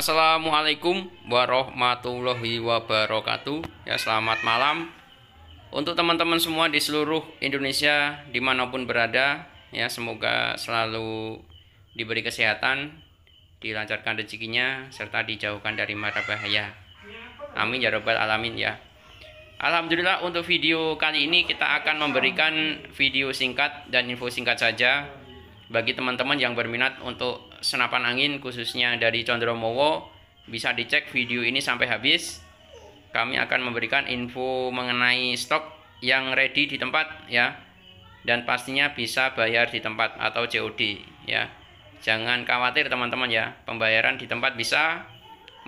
Assalamualaikum warahmatullahi wabarakatuh. Ya, selamat malam untuk teman-teman semua di seluruh Indonesia dimanapun berada. Ya, semoga selalu diberi kesehatan, dilancarkan rezekinya, serta dijauhkan dari mara bahaya. Amin ya robbal alamin ya. Alhamdulillah untuk video kali ini kita akan memberikan video singkat dan info singkat saja bagi teman-teman yang berminat untuk senapan angin khususnya dari Condromowo bisa dicek video ini sampai habis kami akan memberikan info mengenai stok yang ready di tempat ya dan pastinya bisa bayar di tempat atau COD ya jangan khawatir teman-teman ya pembayaran di tempat bisa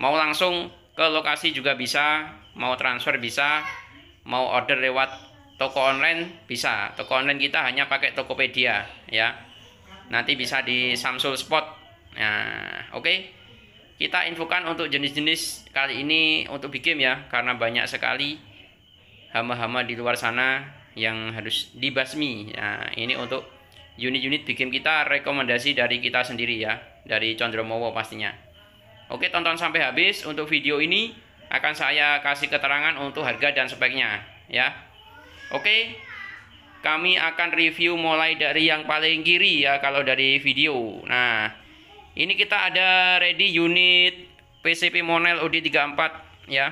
mau langsung ke lokasi juga bisa mau transfer bisa mau order lewat toko online bisa toko online kita hanya pakai Tokopedia ya nanti bisa di Samsung Spot Nah, oke. Okay. Kita infokan untuk jenis-jenis kali ini untuk big ya karena banyak sekali hama-hama di luar sana yang harus dibasmi. Nah, ini untuk unit-unit big kita rekomendasi dari kita sendiri ya, dari Condromowo pastinya. Oke, tonton sampai habis untuk video ini akan saya kasih keterangan untuk harga dan speknya ya. Oke, kami akan review mulai dari yang paling kiri ya kalau dari video. Nah, ini kita ada ready unit PCP Monel OD34 ya.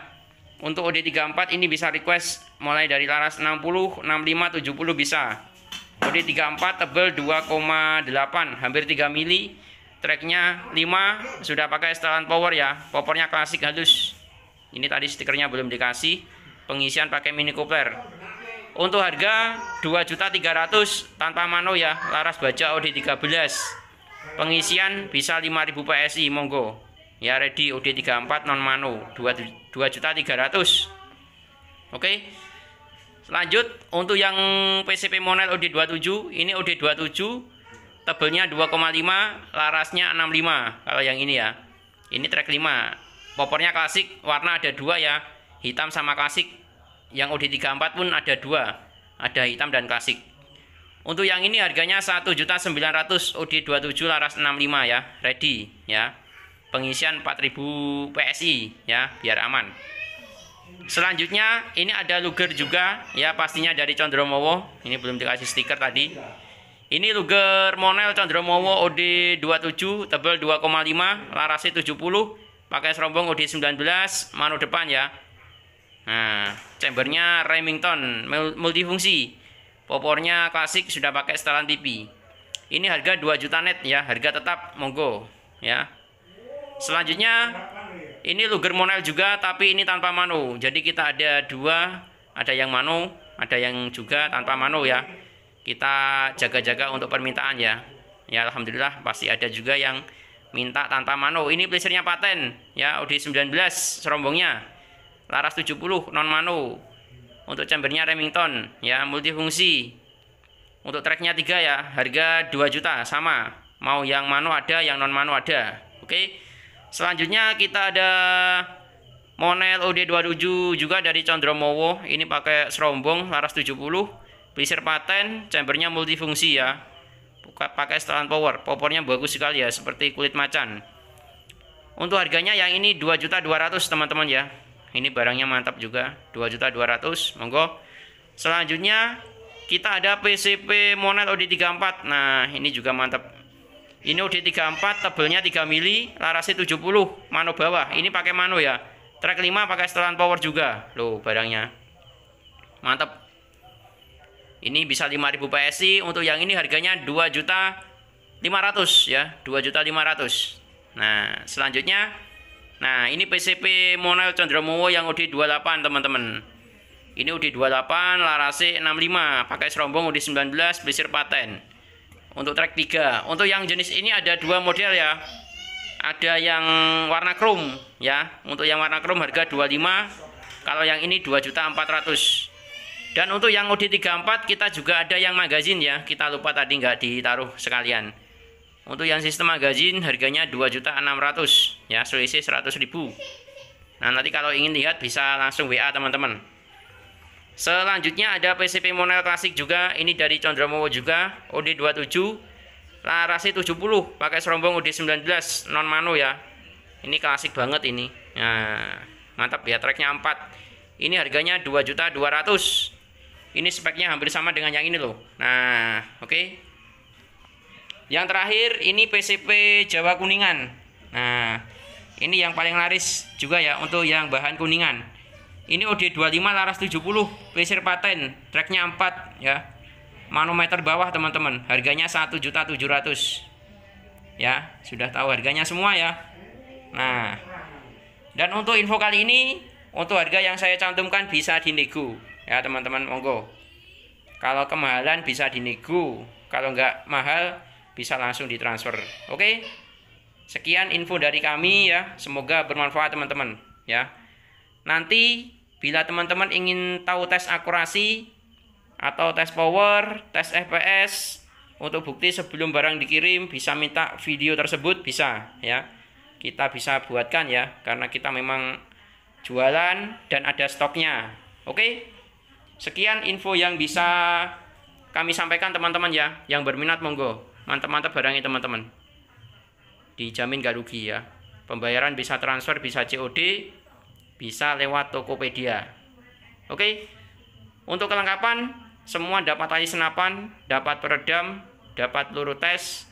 Untuk OD34 ini bisa request mulai dari laras 60, 65, 70 bisa. OD34 tebel 2,8 hampir 3 mili. Tracknya 5 sudah pakai setelan power ya. Powernya klasik halus. Ini tadi stikernya belum dikasih. Pengisian pakai mini coupler. Untuk harga 2.300 tanpa mano ya, laras baja OD13. Pengisian bisa 5000 PSI monggo. Ya ready OD34 non mano 2.300. Oke. Okay. Lanjut untuk yang PCP Monel OD27, ini OD27 tebelnya 2,5, larasnya 65 kalau yang ini ya. Ini track 5. Popornya klasik, warna ada dua ya, hitam sama klasik. Yang OD34 pun ada dua, ada hitam dan klasik. Untuk yang ini harganya 1.900 OD27 Laras 65 ya, ready ya. Pengisian 4000 PSI ya, biar aman. Selanjutnya ini ada luger juga ya, pastinya dari Condromowo. Ini belum dikasih stiker tadi. Ini luger Monel Condromowo OD27 tebal 2,5, larasnya 70, pakai serombong OD19, manu depan ya. Nah, chambernya Remington multifungsi Popornya klasik sudah pakai setelan TV Ini harga 2 juta net ya, harga tetap monggo ya. Selanjutnya ini luger monel juga tapi ini tanpa mano. Jadi kita ada dua, ada yang mano, ada yang juga tanpa mano ya. Kita jaga-jaga untuk permintaan ya. Ya alhamdulillah pasti ada juga yang minta tanpa mano. Ini blazernya paten ya, OD19 serombongnya. Laras 70 non mano untuk chambernya Remington ya multifungsi. Untuk tracknya tiga, ya, harga 2 juta sama. Mau yang mano ada, yang non mano ada. Oke. Selanjutnya kita ada Monel OD27 juga dari Condromowo. Ini pakai serombong laras 70. pisir paten, chambernya multifungsi ya. Pakai setelan power, popornya bagus sekali ya, seperti kulit macan. Untuk harganya yang ini 2.200 teman-teman ya. Ini barangnya mantap juga, 2.200. Monggo. Selanjutnya kita ada PCP Monet OD34. Nah, ini juga mantap. Ini OD34 tebelnya 3 mili, larasnya 70, mano bawah. Ini pakai mano ya. Track 5 pakai setelan power juga. Loh, barangnya. Mantap. Ini bisa 5000 PSI, untuk yang ini harganya 2 juta 500 ya, 2 juta 500. Nah, selanjutnya Nah, ini PCP Monel Condromowo yang UD28, teman-teman. Ini UD28, Larase 65, pakai serombong UD19, besir Paten. Untuk track 3. Untuk yang jenis ini ada dua model ya. Ada yang warna chrome ya. Untuk yang warna chrome harga 25. Kalau yang ini 2.400. Dan untuk yang UD34 kita juga ada yang magazin ya. Kita lupa tadi nggak ditaruh sekalian. Untuk yang sistem magazin harganya 2.600 ya, selisih 100.000. Nah, nanti kalau ingin lihat bisa langsung WA teman-teman. Selanjutnya ada PCP Monel klasik juga, ini dari Condromowo juga, OD27 Larasi 70 pakai serombong OD19 non mano ya. Ini klasik banget ini. Nah, mantap ya treknya 4. Ini harganya 2.200. Ini speknya hampir sama dengan yang ini loh. Nah, oke. Okay. Yang terakhir ini PCP Jawa Kuningan. Nah, ini yang paling laris juga ya untuk yang bahan kuningan. Ini OD25 Laras 70 Pesir Paten, treknya 4 ya. Manometer bawah teman-teman, harganya 1.700. Ya, sudah tahu harganya semua ya. Nah. Dan untuk info kali ini untuk harga yang saya cantumkan bisa dinego ya teman-teman monggo. Kalau kemahalan bisa dinego, kalau enggak mahal bisa langsung ditransfer. Oke? Sekian info dari kami ya. Semoga bermanfaat teman-teman ya. Nanti bila teman-teman ingin tahu tes akurasi atau tes power, tes FPS untuk bukti sebelum barang dikirim bisa minta video tersebut bisa ya. Kita bisa buatkan ya karena kita memang jualan dan ada stoknya. Oke? Sekian info yang bisa kami sampaikan teman-teman ya. Yang berminat monggo mantap-mantap barangnya teman-teman dijamin gak rugi ya pembayaran bisa transfer bisa COD bisa lewat Tokopedia oke untuk kelengkapan semua dapat tali senapan dapat peredam dapat peluru tes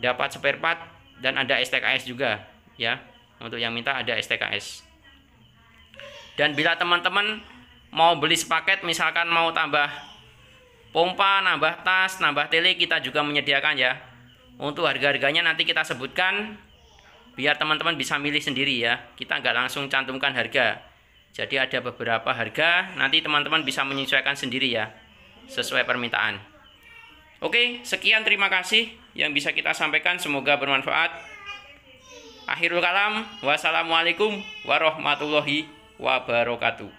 dapat spare part dan ada STKS juga ya untuk yang minta ada STKS dan bila teman-teman mau beli sepaket misalkan mau tambah pompa, nambah tas, nambah tele kita juga menyediakan ya. Untuk harga-harganya nanti kita sebutkan biar teman-teman bisa milih sendiri ya. Kita nggak langsung cantumkan harga. Jadi ada beberapa harga, nanti teman-teman bisa menyesuaikan sendiri ya, sesuai permintaan. Oke, sekian terima kasih yang bisa kita sampaikan, semoga bermanfaat. Akhirul kalam, wassalamualaikum warahmatullahi wabarakatuh.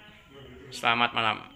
Selamat malam.